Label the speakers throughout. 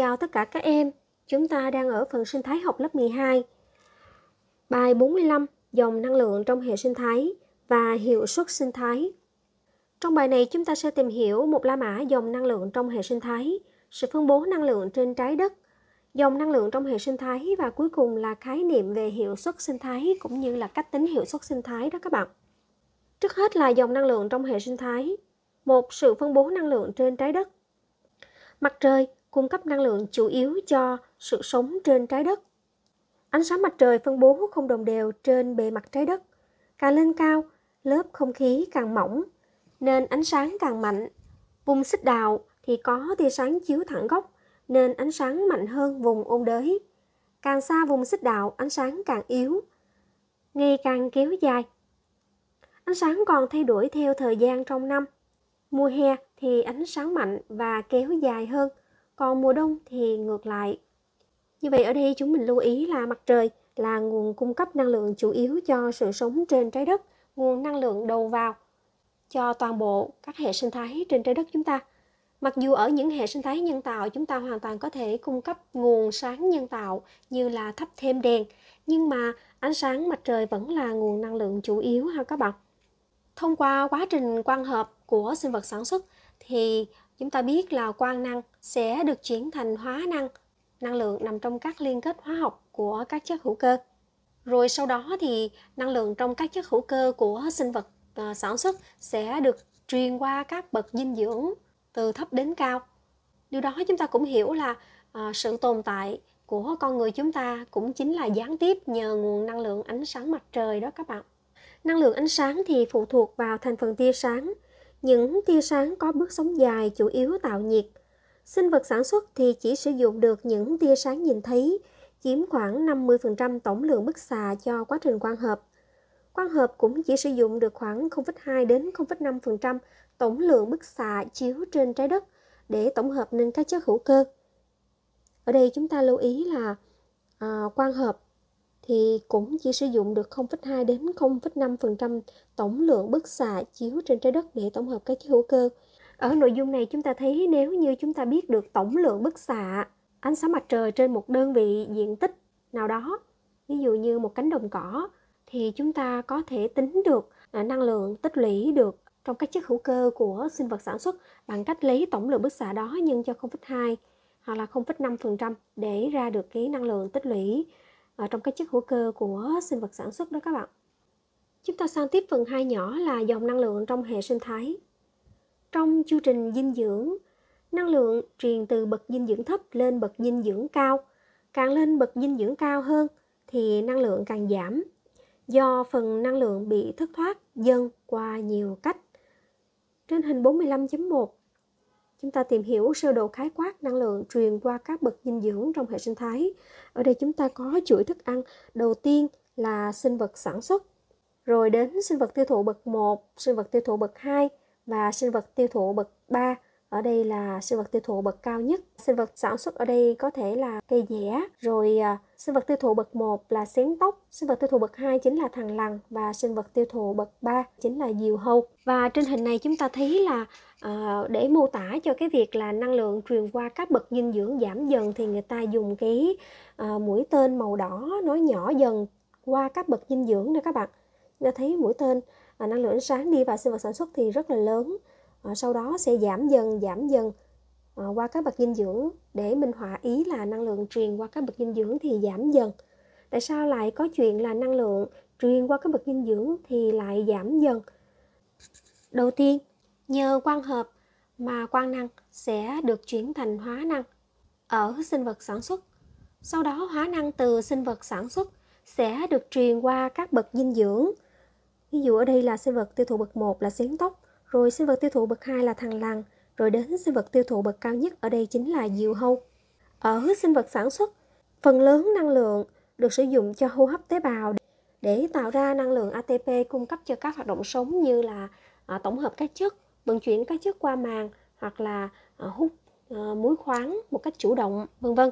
Speaker 1: chào tất cả các em. Chúng ta đang ở phần sinh thái học lớp 12. Bài 45, dòng năng lượng trong hệ sinh thái và hiệu suất sinh thái. Trong bài này chúng ta sẽ tìm hiểu một la mã dòng năng lượng trong hệ sinh thái, sự phân bố năng lượng trên trái đất, dòng năng lượng trong hệ sinh thái và cuối cùng là khái niệm về hiệu suất sinh thái cũng như là cách tính hiệu suất sinh thái đó các bạn. Trước hết là dòng năng lượng trong hệ sinh thái, một sự phân bố năng lượng trên trái đất. Mặt trời cung cấp năng lượng chủ yếu cho sự sống trên trái đất. Ánh sáng mặt trời phân bố không đồng đều trên bề mặt trái đất. Càng lên cao, lớp không khí càng mỏng, nên ánh sáng càng mạnh. Vùng xích đạo thì có tia sáng chiếu thẳng góc, nên ánh sáng mạnh hơn vùng ôn đới. Càng xa vùng xích đạo, ánh sáng càng yếu, ngày càng kéo dài. Ánh sáng còn thay đổi theo thời gian trong năm. Mùa hè thì ánh sáng mạnh và kéo dài hơn, còn mùa đông thì ngược lại. Như vậy ở đây chúng mình lưu ý là mặt trời là nguồn cung cấp năng lượng chủ yếu cho sự sống trên trái đất, nguồn năng lượng đầu vào cho toàn bộ các hệ sinh thái trên trái đất chúng ta. Mặc dù ở những hệ sinh thái nhân tạo chúng ta hoàn toàn có thể cung cấp nguồn sáng nhân tạo như là thắp thêm đèn, nhưng mà ánh sáng mặt trời vẫn là nguồn năng lượng chủ yếu ha các bạn. Thông qua quá trình quang hợp của sinh vật sản xuất thì chúng ta biết là quang năng sẽ được chuyển thành hóa năng, năng lượng nằm trong các liên kết hóa học của các chất hữu cơ. Rồi sau đó thì năng lượng trong các chất hữu cơ của sinh vật ờ, sản xuất sẽ được truyền qua các bậc dinh dưỡng từ thấp đến cao. Điều đó chúng ta cũng hiểu là ờ, sự tồn tại của con người chúng ta cũng chính là gián tiếp nhờ nguồn năng lượng ánh sáng mặt trời đó các bạn. Năng lượng ánh sáng thì phụ thuộc vào thành phần tia sáng những tia sáng có bước sóng dài chủ yếu tạo nhiệt. Sinh vật sản xuất thì chỉ sử dụng được những tia sáng nhìn thấy, chiếm khoảng 50% tổng lượng bức xạ cho quá trình quang hợp. Quang hợp cũng chỉ sử dụng được khoảng 0,2 đến 0,5% tổng lượng bức xạ chiếu trên trái đất để tổng hợp nên các chất hữu cơ. Ở đây chúng ta lưu ý là à, quang hợp thì cũng chỉ sử dụng được 0,2 đến 0,5% tổng lượng bức xạ chiếu trên trái đất để tổng hợp các chất hữu cơ. Ở nội dung này chúng ta thấy nếu như chúng ta biết được tổng lượng bức xạ ánh sáng mặt trời trên một đơn vị diện tích nào đó, ví dụ như một cánh đồng cỏ thì chúng ta có thể tính được à, năng lượng tích lũy được trong các chất hữu cơ của sinh vật sản xuất bằng cách lấy tổng lượng bức xạ đó nhân cho 0,2 hoặc là 0,5% để ra được cái năng lượng tích lũy ở trong cái chất hữu cơ của sinh vật sản xuất đó các bạn. Chúng ta sang tiếp phần hai nhỏ là dòng năng lượng trong hệ sinh thái. Trong chu trình dinh dưỡng, năng lượng truyền từ bậc dinh dưỡng thấp lên bậc dinh dưỡng cao. Càng lên bậc dinh dưỡng cao hơn thì năng lượng càng giảm do phần năng lượng bị thất thoát dần qua nhiều cách. Trên hình 45.1 Chúng ta tìm hiểu sơ đồ khái quát năng lượng truyền qua các bậc dinh dưỡng trong hệ sinh thái. Ở đây chúng ta có chuỗi thức ăn. Đầu tiên là sinh vật sản xuất, rồi đến sinh vật tiêu thụ bậc 1, sinh vật tiêu thụ bậc 2 và sinh vật tiêu thụ bậc 3 ở đây là sinh vật tiêu thụ bậc cao nhất sinh vật sản xuất ở đây có thể là cây dẻ rồi à, sinh vật tiêu thụ bậc 1 là xén tóc sinh vật tiêu thụ bậc 2 chính là thằn lằn và sinh vật tiêu thụ bậc 3 chính là diều hâu và trên hình này chúng ta thấy là à, để mô tả cho cái việc là năng lượng truyền qua các bậc dinh dưỡng giảm dần thì người ta dùng cái à, mũi tên màu đỏ nó nhỏ dần qua các bậc dinh dưỡng nè các bạn chúng ta thấy mũi tên à, năng lượng ánh sáng đi vào sinh vật sản xuất thì rất là lớn Ờ, sau đó sẽ giảm dần giảm dần ờ, qua các bậc dinh dưỡng để minh họa ý là năng lượng truyền qua các bậc dinh dưỡng thì giảm dần tại sao lại có chuyện là năng lượng truyền qua các bậc dinh dưỡng thì lại giảm dần đầu tiên nhờ quan hợp mà quan năng sẽ được chuyển thành hóa năng ở sinh vật sản xuất sau đó hóa năng từ sinh vật sản xuất sẽ được truyền qua các bậc dinh dưỡng ví dụ ở đây là sinh vật tiêu thụ bậc 1 là xén tóc rồi sinh vật tiêu thụ bậc 2 là thằng lằn, rồi đến sinh vật tiêu thụ bậc cao nhất ở đây chính là diều hâu. Ở sinh vật sản xuất, phần lớn năng lượng được sử dụng cho hô hấp tế bào để tạo ra năng lượng ATP cung cấp cho các hoạt động sống như là à, tổng hợp các chất, vận chuyển các chất qua màng hoặc là à, hút à, muối khoáng một cách chủ động, vân vân.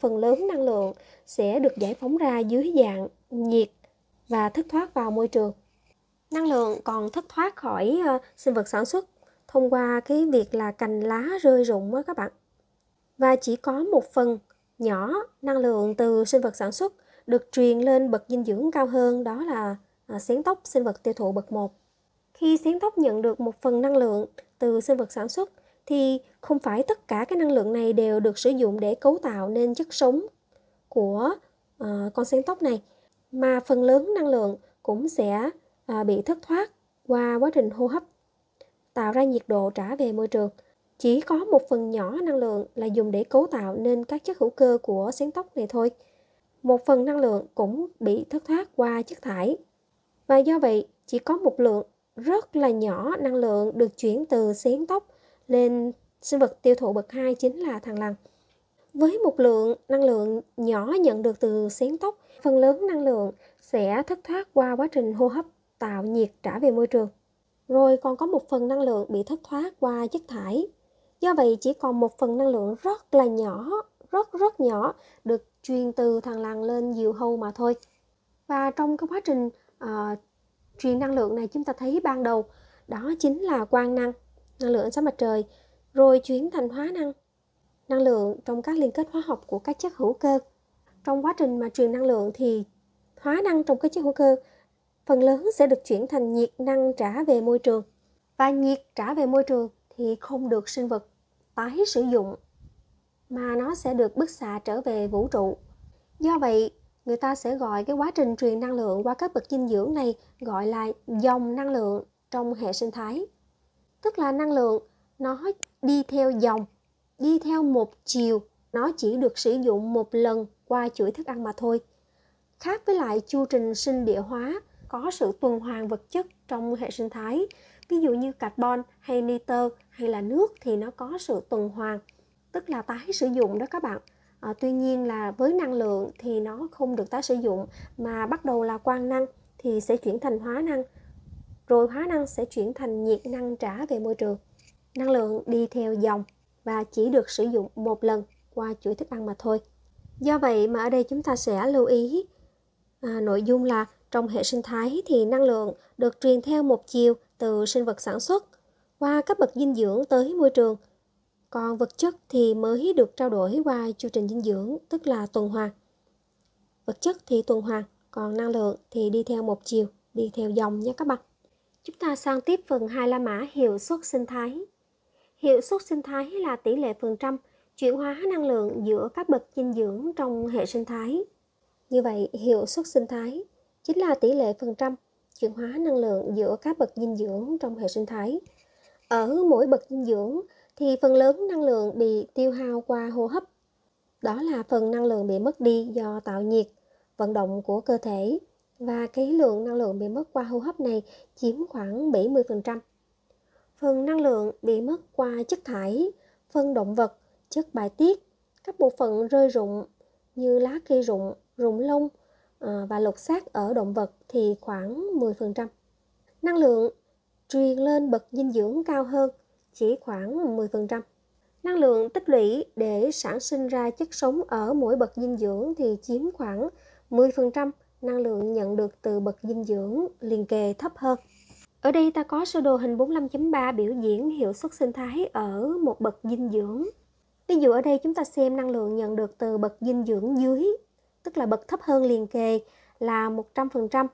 Speaker 1: Phần lớn năng lượng sẽ được giải phóng ra dưới dạng nhiệt và thất thoát vào môi trường năng lượng còn thất thoát khỏi ờ, sinh vật sản xuất thông qua cái việc là cành lá rơi rụng đó các bạn và chỉ có một phần nhỏ năng lượng từ sinh vật sản xuất được truyền lên bậc dinh dưỡng cao hơn đó là ờ, xén tóc sinh vật tiêu thụ bậc 1. Khi xén tóc nhận được một phần năng lượng từ sinh vật sản xuất thì không phải tất cả cái năng lượng này đều được sử dụng để cấu tạo nên chất sống của uh, con xén tóc này mà phần lớn năng lượng cũng sẽ à, bị thất thoát qua quá trình hô hấp tạo ra nhiệt độ trả về môi trường chỉ có một phần nhỏ năng lượng là dùng để cấu tạo nên các chất hữu cơ của xén tóc này thôi một phần năng lượng cũng bị thất thoát qua chất thải và do vậy chỉ có một lượng rất là nhỏ năng lượng được chuyển từ xén tóc lên sinh vật tiêu thụ bậc 2 chính là thằng lằn. Với một lượng năng lượng nhỏ nhận được từ xén tóc, phần lớn năng lượng sẽ thất thoát qua quá trình hô hấp tạo nhiệt trả về môi trường. Rồi còn có một phần năng lượng bị thất thoát qua chất thải. Do vậy chỉ còn một phần năng lượng rất là nhỏ, rất rất nhỏ được truyền từ thằng làng lên diều hâu mà thôi. Và trong cái quá trình uh, truyền năng lượng này chúng ta thấy ban đầu đó chính là quang năng, năng lượng ánh sáng mặt trời, rồi chuyển thành hóa năng, năng lượng trong các liên kết hóa học của các chất hữu cơ. Trong quá trình mà truyền năng lượng thì hóa năng trong các chất hữu cơ phần lớn sẽ được chuyển thành nhiệt năng trả về môi trường. Và nhiệt trả về môi trường thì không được sinh vật tái sử dụng mà nó sẽ được bức xạ trở về vũ trụ. Do vậy, người ta sẽ gọi cái quá trình truyền năng lượng qua các bậc dinh dưỡng này gọi là dòng năng lượng trong hệ sinh thái. Tức là năng lượng nó đi theo dòng, đi theo một chiều, nó chỉ được sử dụng một lần qua chuỗi thức ăn mà thôi. Khác với lại chu trình sinh địa hóa có sự tuần hoàn vật chất trong hệ sinh thái. Ví dụ như carbon hay nitơ hay là nước thì nó có sự tuần hoàn, tức là tái sử dụng đó các bạn. À, tuy nhiên là với năng lượng thì nó không được tái sử dụng mà bắt đầu là quang năng thì sẽ chuyển thành hóa năng. Rồi hóa năng sẽ chuyển thành nhiệt năng trả về môi trường. Năng lượng đi theo dòng và chỉ được sử dụng một lần qua chuỗi thức ăn mà thôi. Do vậy mà ở đây chúng ta sẽ lưu ý à, nội dung là trong hệ sinh thái thì năng lượng được truyền theo một chiều từ sinh vật sản xuất qua các bậc dinh dưỡng tới môi trường còn vật chất thì mới được trao đổi qua chu trình dinh dưỡng tức là tuần hoàn vật chất thì tuần hoàn còn năng lượng thì đi theo một chiều đi theo dòng nhé các bạn chúng ta sang tiếp phần 2 la mã hiệu suất sinh thái hiệu suất sinh thái là tỷ lệ phần trăm chuyển hóa năng lượng giữa các bậc dinh dưỡng trong hệ sinh thái như vậy, hiệu suất sinh thái chính là tỷ lệ phần trăm chuyển hóa năng lượng giữa các bậc dinh dưỡng trong hệ sinh thái. Ở mỗi bậc dinh dưỡng thì phần lớn năng lượng bị tiêu hao qua hô hấp. Đó là phần năng lượng bị mất đi do tạo nhiệt, vận động của cơ thể và cái lượng năng lượng bị mất qua hô hấp này chiếm khoảng 70%. Phần năng lượng bị mất qua chất thải, phân động vật, chất bài tiết, các bộ phận rơi rụng như lá cây rụng, rụng lông ờ, và lột xác ở động vật thì khoảng 10%. Năng lượng truyền lên bậc dinh dưỡng cao hơn chỉ khoảng 10%. Năng lượng tích lũy để sản sinh ra chất sống ở mỗi bậc dinh dưỡng thì chiếm khoảng 10% năng lượng nhận được từ bậc dinh dưỡng liền kề thấp hơn. Ở đây ta có sơ đồ hình 45.3 biểu diễn hiệu suất sinh thái ở một bậc dinh dưỡng. Ví dụ ở đây chúng ta xem năng lượng nhận được từ bậc dinh dưỡng dưới tức là bậc thấp hơn liền kề là 100%,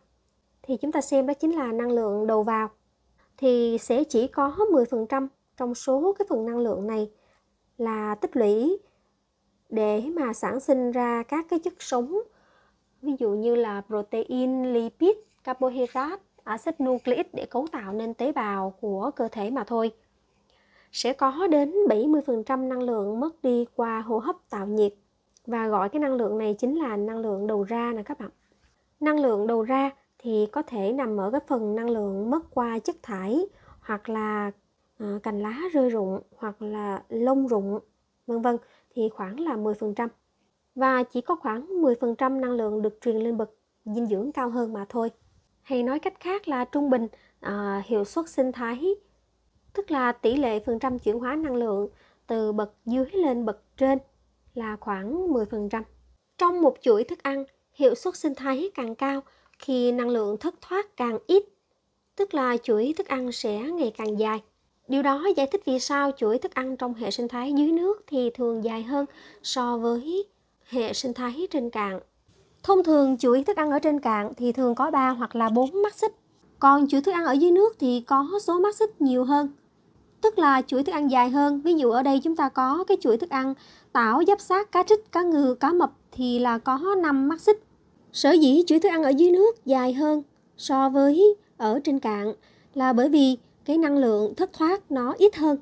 Speaker 1: thì chúng ta xem đó chính là năng lượng đầu vào, thì sẽ chỉ có 10% trong số cái phần năng lượng này là tích lũy để mà sản sinh ra các cái chất sống ví dụ như là protein, lipid, carbohydrate, axit nucleic để cấu tạo nên tế bào của cơ thể mà thôi. Sẽ có đến 70% năng lượng mất đi qua hô hấp tạo nhiệt và gọi cái năng lượng này chính là năng lượng đầu ra nè các bạn năng lượng đầu ra thì có thể nằm ở cái phần năng lượng mất qua chất thải hoặc là uh, cành lá rơi rụng hoặc là lông rụng vân vân thì khoảng là 10% và chỉ có khoảng 10% năng lượng được truyền lên bậc dinh dưỡng cao hơn mà thôi hay nói cách khác là trung bình à, hiệu suất sinh thái tức là tỷ lệ phần trăm chuyển hóa năng lượng từ bậc dưới lên bậc trên là khoảng 10%. Trong một chuỗi thức ăn, hiệu suất sinh thái càng cao khi năng lượng thất thoát càng ít, tức là chuỗi thức ăn sẽ ngày càng dài. Điều đó giải thích vì sao chuỗi thức ăn trong hệ sinh thái dưới nước thì thường dài hơn so với hệ sinh thái trên cạn. Thông thường chuỗi thức ăn ở trên cạn thì thường có 3 hoặc là 4 mắt xích, còn chuỗi thức ăn ở dưới nước thì có số mắt xích nhiều hơn. Tức là chuỗi thức ăn dài hơn, ví dụ ở đây chúng ta có cái chuỗi thức ăn tảo, giáp sát, cá trích, cá ngừ, cá mập thì là có 5 mắt xích. Sở dĩ chuỗi thức ăn ở dưới nước dài hơn so với ở trên cạn là bởi vì cái năng lượng thất thoát nó ít hơn.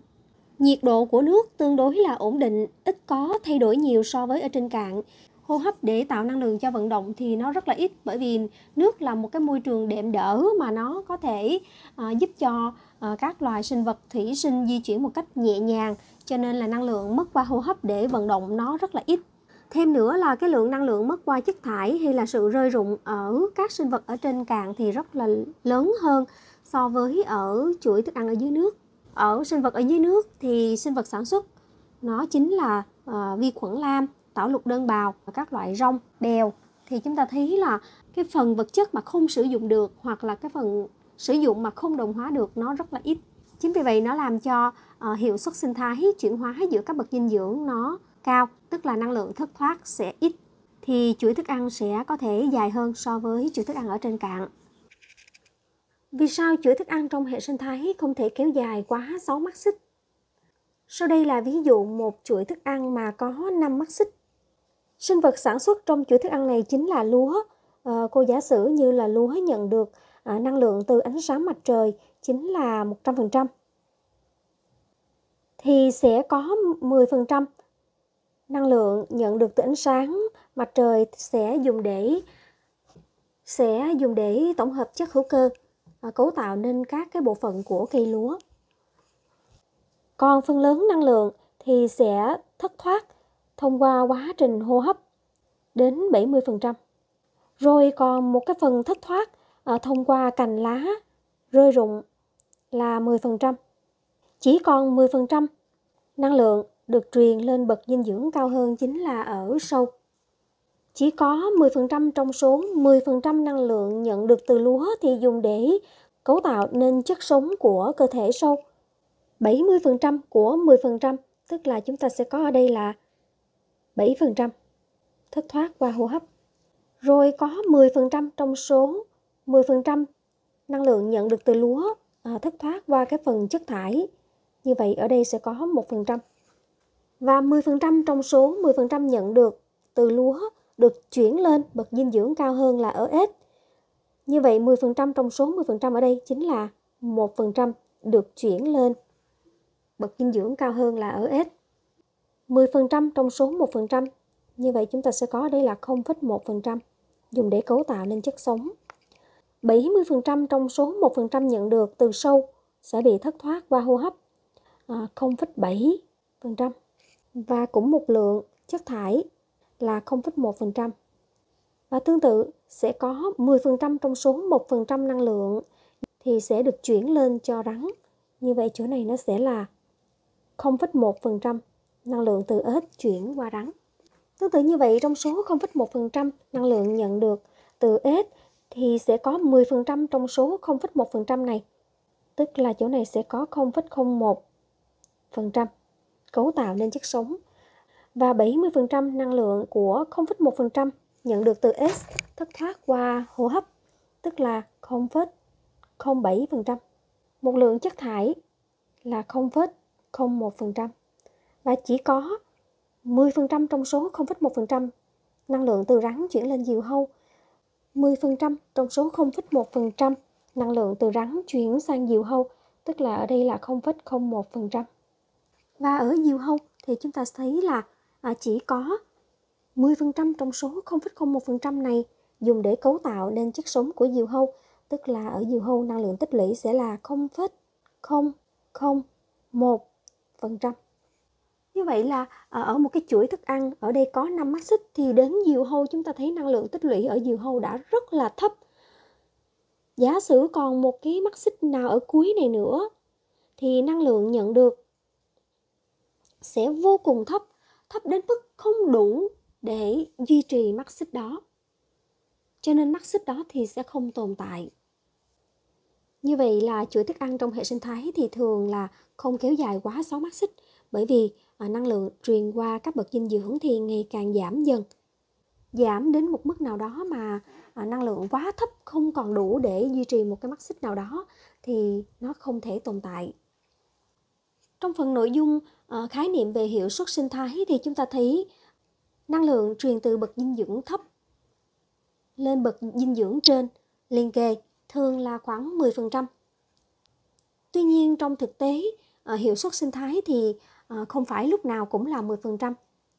Speaker 1: Nhiệt độ của nước tương đối là ổn định, ít có thay đổi nhiều so với ở trên cạn hô hấp để tạo năng lượng cho vận động thì nó rất là ít bởi vì nước là một cái môi trường đệm đỡ mà nó có thể à, giúp cho à, các loài sinh vật thủy sinh di chuyển một cách nhẹ nhàng cho nên là năng lượng mất qua hô hấp để vận động nó rất là ít thêm nữa là cái lượng năng lượng mất qua chất thải hay là sự rơi rụng ở các sinh vật ở trên cạn thì rất là lớn hơn so với ở chuỗi thức ăn ở dưới nước ở sinh vật ở dưới nước thì sinh vật sản xuất nó chính là uh, vi khuẩn lam tảo lục đơn bào và các loại rong bèo thì chúng ta thấy là cái phần vật chất mà không sử dụng được hoặc là cái phần sử dụng mà không đồng hóa được nó rất là ít chính vì vậy nó làm cho uh, hiệu suất sinh thái chuyển hóa giữa các bậc dinh dưỡng nó cao tức là năng lượng thất thoát sẽ ít thì chuỗi thức ăn sẽ có thể dài hơn so với chuỗi thức ăn ở trên cạn vì sao chuỗi thức ăn trong hệ sinh thái không thể kéo dài quá 6 mắt xích? Sau đây là ví dụ một chuỗi thức ăn mà có 5 mắt xích Sinh vật sản xuất trong chuỗi thức ăn này chính là lúa. À, cô giả sử như là lúa nhận được à, năng lượng từ ánh sáng mặt trời chính là 100%. Thì sẽ có 10% năng lượng nhận được từ ánh sáng mặt trời sẽ dùng để sẽ dùng để tổng hợp chất hữu cơ à, cấu tạo nên các cái bộ phận của cây lúa. Còn phần lớn năng lượng thì sẽ thất thoát thông qua quá trình hô hấp đến 70%. Rồi còn một cái phần thất thoát à, thông qua cành lá rơi rụng là 10%. Chỉ còn 10% năng lượng được truyền lên bậc dinh dưỡng cao hơn chính là ở sâu. Chỉ có 10% trong số 10% năng lượng nhận được từ lúa thì dùng để cấu tạo nên chất sống của cơ thể sâu. 70% của 10%, tức là chúng ta sẽ có ở đây là 7% thất thoát qua hô hấp. Rồi có 10% trong số 10% năng lượng nhận được từ lúa à, thất thoát qua cái phần chất thải. Như vậy ở đây sẽ có 1%. Và 10% trong số 10% nhận được từ lúa được chuyển lên bậc dinh dưỡng cao hơn là ở S. Như vậy 10% trong số 10% ở đây chính là 1% được chuyển lên bậc dinh dưỡng cao hơn là ở S. 10% trong số 1%. Như vậy chúng ta sẽ có đây là 0,1% dùng để cấu tạo nên chất sống. 70% trong số 1% nhận được từ sâu sẽ bị thất thoát qua hô hấp à, 0,7% và cũng một lượng chất thải là 0,1%. Và tương tự sẽ có 10% trong số 1% năng lượng thì sẽ được chuyển lên cho rắn. Như vậy chỗ này nó sẽ là 0,1% năng lượng từ ếch chuyển qua rắn. Tương tự như vậy, trong số 0,1% năng lượng nhận được từ ếch thì sẽ có 10% trong số 0,1% này. Tức là chỗ này sẽ có 0,01% cấu tạo nên chất sống và 70% năng lượng của 0,1% nhận được từ S thất thoát qua hô hấp, tức là 0,07%. Một lượng chất thải là 0,01% và chỉ có 10% trong số 0,1% năng lượng từ rắn chuyển lên diều hâu, 10% trong số 0,1% năng lượng từ rắn chuyển sang diều hâu, tức là ở đây là 0,01%. Và ở diều hâu thì chúng ta thấy là à, chỉ có 10% trong số 0,01% này dùng để cấu tạo nên chất sống của diều hâu, tức là ở diều hâu năng lượng tích lũy sẽ là 0,001% như vậy là à, ở một cái chuỗi thức ăn ở đây có 5 mắt xích thì đến diều hâu chúng ta thấy năng lượng tích lũy ở diều hâu đã rất là thấp giả sử còn một cái mắt xích nào ở cuối này nữa thì năng lượng nhận được sẽ vô cùng thấp thấp đến mức không đủ để duy trì mắt xích đó cho nên mắt xích đó thì sẽ không tồn tại như vậy là chuỗi thức ăn trong hệ sinh thái thì thường là không kéo dài quá 6 mắt xích bởi vì Ờ, năng lượng truyền qua các bậc dinh dưỡng thì ngày càng giảm dần giảm đến một mức nào đó mà ờ, năng lượng quá thấp không còn đủ để duy trì một cái mắt xích nào đó thì nó không thể tồn tại trong phần nội dung ờ, khái niệm về hiệu suất sinh thái thì chúng ta thấy năng lượng truyền từ bậc dinh dưỡng thấp lên bậc dinh dưỡng trên liên kề thường là khoảng 10%. Tuy nhiên trong thực tế, hiệu suất sinh thái thì Ờ, không phải lúc nào cũng là 10%,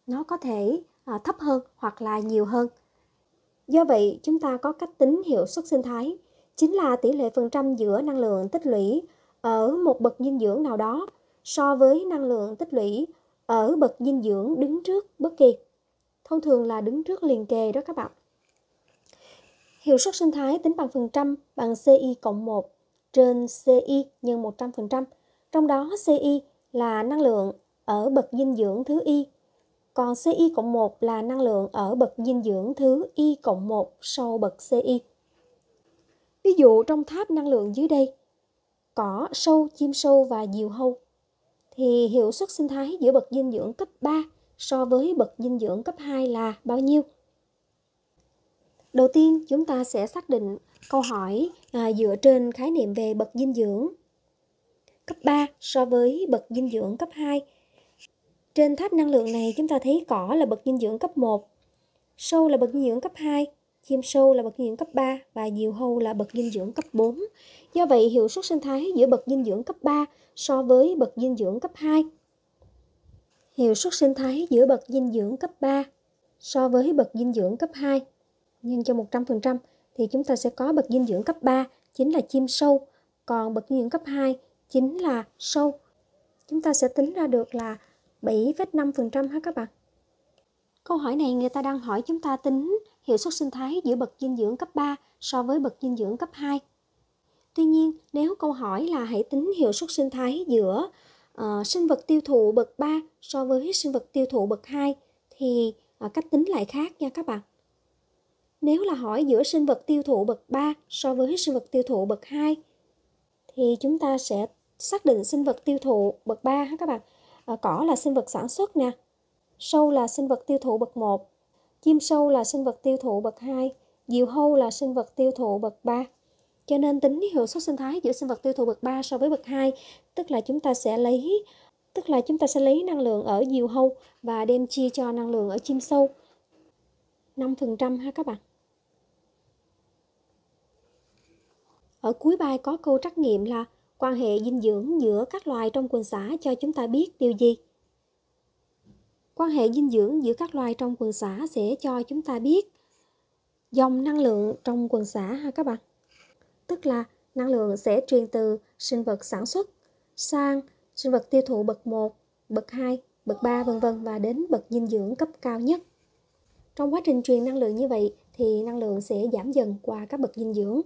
Speaker 1: nó có thể ờ, thấp hơn hoặc là nhiều hơn. Do vậy, chúng ta có cách tính hiệu suất sinh thái, chính là tỷ lệ phần trăm giữa năng lượng tích lũy ở một bậc dinh dưỡng nào đó so với năng lượng tích lũy ở bậc dinh dưỡng đứng trước bất kỳ. Thông thường là đứng trước liền kề đó các bạn. Hiệu suất sinh thái tính bằng phần trăm bằng CI cộng 1 trên CI nhân 100%, trong đó CI là năng lượng ở bậc dinh dưỡng thứ Y, còn CI cộng 1 là năng lượng ở bậc dinh dưỡng thứ Y cộng 1 sau bậc CI. Ví dụ trong tháp năng lượng dưới đây, cỏ, sâu, chim sâu và diều hâu, thì hiệu suất sinh thái giữa bậc dinh dưỡng cấp 3 so với bậc dinh dưỡng cấp 2 là bao nhiêu? Đầu tiên, chúng ta sẽ xác định câu hỏi à, dựa trên khái niệm về bậc dinh dưỡng cấp 3 so với bậc dinh dưỡng cấp 2. Trên tháp năng lượng này chúng ta thấy cỏ là bậc dinh dưỡng cấp 1, sâu là bậc dinh dưỡng cấp 2, chim sâu là bậc dinh dưỡng cấp 3 và nhiều hâu là bậc dinh dưỡng cấp 4. Do vậy, hiệu suất sinh thái giữa bậc dinh dưỡng cấp 3 so với bậc dinh dưỡng cấp 2. Hiệu suất sinh thái giữa bậc dinh dưỡng cấp 3 so với bậc dinh dưỡng cấp 2 nhân cho 100% thì chúng ta sẽ có bậc dinh dưỡng cấp 3 chính là chim sâu, còn bậc dinh dưỡng cấp 2 chính là sâu. Chúng ta sẽ tính ra được là 7,5% ha các bạn. Câu hỏi này người ta đang hỏi chúng ta tính hiệu suất sinh thái giữa bậc dinh dưỡng cấp 3 so với bậc dinh dưỡng cấp 2. Tuy nhiên, nếu câu hỏi là hãy tính hiệu suất sinh thái giữa uh, sinh vật tiêu thụ bậc 3 so với sinh vật tiêu thụ bậc 2 thì uh, cách tính lại khác nha các bạn. Nếu là hỏi giữa sinh vật tiêu thụ bậc 3 so với sinh vật tiêu thụ bậc 2 thì chúng ta sẽ xác định sinh vật tiêu thụ bậc 3 ha các bạn. À, cỏ là sinh vật sản xuất nè. Sâu là sinh vật tiêu thụ bậc 1. Chim sâu là sinh vật tiêu thụ bậc 2. Diều hâu là sinh vật tiêu thụ bậc 3. Cho nên tính hiệu suất sinh thái giữa sinh vật tiêu thụ bậc 3 so với bậc 2, tức là chúng ta sẽ lấy tức là chúng ta sẽ lấy năng lượng ở diều hâu và đem chia cho năng lượng ở chim sâu. 5% ha các bạn. Ở cuối bài có câu trắc nghiệm là quan hệ dinh dưỡng giữa các loài trong quần xã cho chúng ta biết điều gì? Quan hệ dinh dưỡng giữa các loài trong quần xã sẽ cho chúng ta biết dòng năng lượng trong quần xã ha các bạn. Tức là năng lượng sẽ truyền từ sinh vật sản xuất sang sinh vật tiêu thụ bậc 1, bậc 2, bậc 3 vân vân và đến bậc dinh dưỡng cấp cao nhất. Trong quá trình truyền năng lượng như vậy thì năng lượng sẽ giảm dần qua các bậc dinh dưỡng.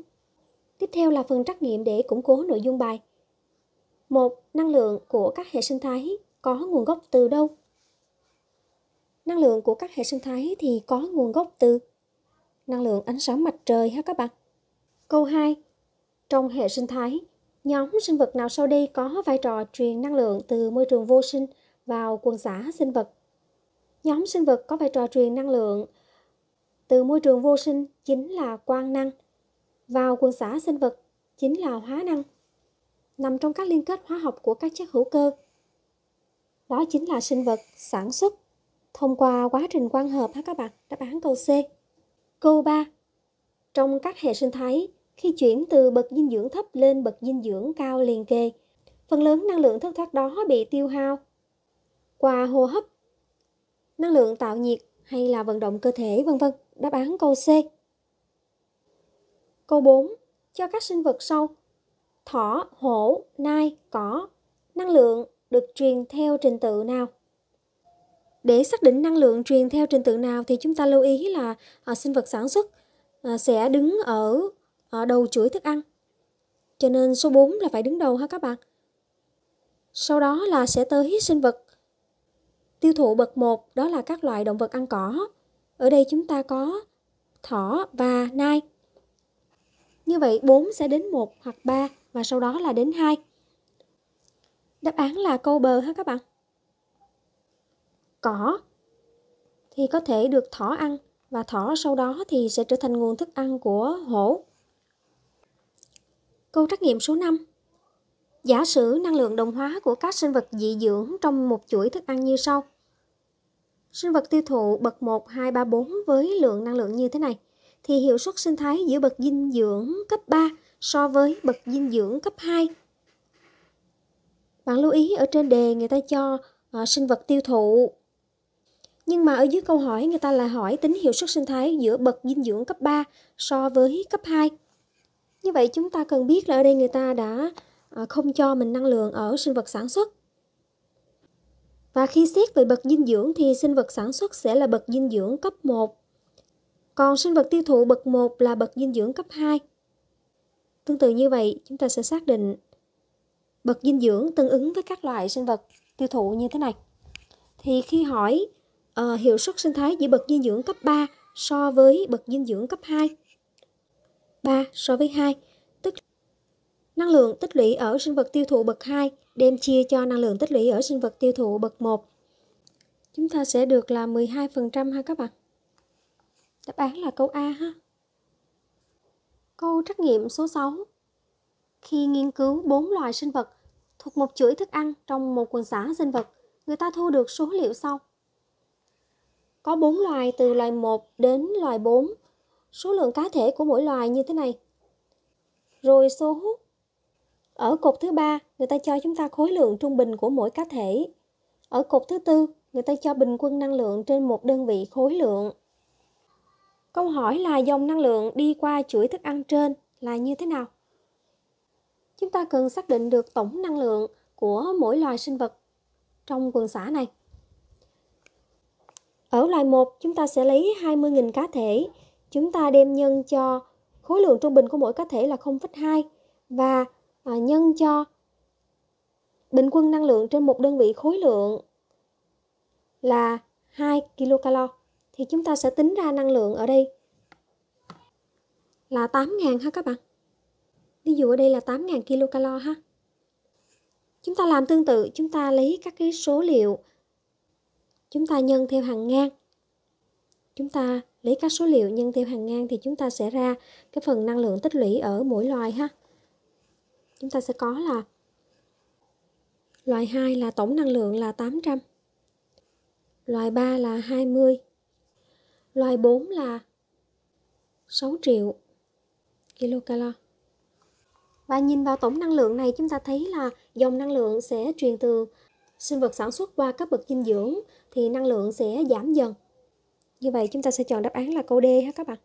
Speaker 1: Tiếp theo là phần trắc nghiệm để củng cố nội dung bài một Năng lượng của các hệ sinh thái có nguồn gốc từ đâu? Năng lượng của các hệ sinh thái thì có nguồn gốc từ năng lượng ánh sáng mặt trời ha các bạn. Câu 2. Trong hệ sinh thái, nhóm sinh vật nào sau đây có vai trò truyền năng lượng từ môi trường vô sinh vào quần xã sinh vật? Nhóm sinh vật có vai trò truyền năng lượng từ môi trường vô sinh chính là quang năng, vào quần xã sinh vật chính là hóa năng nằm trong các liên kết hóa học của các chất hữu cơ. Đó chính là sinh vật sản xuất thông qua quá trình quang hợp ha các bạn, đáp án câu C. Câu 3. Trong các hệ sinh thái, khi chuyển từ bậc dinh dưỡng thấp lên bậc dinh dưỡng cao liền kề, phần lớn năng lượng thất thoát đó bị tiêu hao qua hô hấp, năng lượng tạo nhiệt hay là vận động cơ thể vân vân. Đáp án câu C. Câu 4. Cho các sinh vật sau thỏ, hổ, nai, cỏ. Năng lượng được truyền theo trình tự nào? Để xác định năng lượng truyền theo trình tự nào thì chúng ta lưu ý là à, sinh vật sản xuất à, sẽ đứng ở à, đầu chuỗi thức ăn. Cho nên số 4 là phải đứng đầu ha các bạn. Sau đó là sẽ tới sinh vật tiêu thụ bậc 1 đó là các loại động vật ăn cỏ. Ở đây chúng ta có thỏ và nai. Như vậy 4 sẽ đến 1 hoặc 3 và sau đó là đến 2. Đáp án là câu bờ ha các bạn. Cỏ thì có thể được thỏ ăn và thỏ sau đó thì sẽ trở thành nguồn thức ăn của hổ. Câu trắc nghiệm số 5. Giả sử năng lượng đồng hóa của các sinh vật dị dưỡng trong một chuỗi thức ăn như sau. Sinh vật tiêu thụ bậc 1, 2, 3, 4 với lượng năng lượng như thế này thì hiệu suất sinh thái giữa bậc dinh dưỡng cấp 3 so với bậc dinh dưỡng cấp 2. Bạn lưu ý ở trên đề người ta cho uh, sinh vật tiêu thụ. Nhưng mà ở dưới câu hỏi người ta là hỏi tính hiệu suất sinh thái giữa bậc dinh dưỡng cấp 3 so với cấp 2. Như vậy chúng ta cần biết là ở đây người ta đã uh, không cho mình năng lượng ở sinh vật sản xuất. Và khi xét về bậc dinh dưỡng thì sinh vật sản xuất sẽ là bậc dinh dưỡng cấp 1. Còn sinh vật tiêu thụ bậc 1 là bậc dinh dưỡng cấp 2. Tương tự như vậy, chúng ta sẽ xác định bậc dinh dưỡng tương ứng với các loại sinh vật tiêu thụ như thế này. Thì khi hỏi uh, hiệu suất sinh thái giữa bậc dinh dưỡng cấp 3 so với bậc dinh dưỡng cấp 2, 3 so với 2, tức năng lượng tích lũy ở sinh vật tiêu thụ bậc 2 đem chia cho năng lượng tích lũy ở sinh vật tiêu thụ bậc 1. Chúng ta sẽ được là 12% ha các bạn. Đáp án là câu A ha. Câu trắc nghiệm số 6 Khi nghiên cứu 4 loài sinh vật thuộc một chuỗi thức ăn trong một quần xã sinh vật, người ta thu được số liệu sau. Có 4 loài từ loài 1 đến loài 4, số lượng cá thể của mỗi loài như thế này. Rồi số hút. Ở cột thứ ba, người ta cho chúng ta khối lượng trung bình của mỗi cá thể. Ở cột thứ tư, người ta cho bình quân năng lượng trên một đơn vị khối lượng. Câu hỏi là dòng năng lượng đi qua chuỗi thức ăn trên là như thế nào? Chúng ta cần xác định được tổng năng lượng của mỗi loài sinh vật trong quần xã này. Ở loài 1, chúng ta sẽ lấy 20.000 cá thể. Chúng ta đem nhân cho khối lượng trung bình của mỗi cá thể là 0,2 và à, nhân cho bình quân năng lượng trên một đơn vị khối lượng là 2 kilocalo thì chúng ta sẽ tính ra năng lượng ở đây là 8.000 ha các bạn. Ví dụ ở đây là 8.000 kilocalo ha. Chúng ta làm tương tự, chúng ta lấy các cái số liệu chúng ta nhân theo hàng ngang. Chúng ta lấy các số liệu nhân theo hàng ngang thì chúng ta sẽ ra cái phần năng lượng tích lũy ở mỗi loài ha. Chúng ta sẽ có là loài 2 là tổng năng lượng là 800. Loài 3 là 20 Loại 4 là 6 triệu kilocalo. Và nhìn vào tổng năng lượng này chúng ta thấy là dòng năng lượng sẽ truyền từ sinh vật sản xuất qua các bậc dinh dưỡng thì năng lượng sẽ giảm dần. Như vậy chúng ta sẽ chọn đáp án là câu D ha các bạn.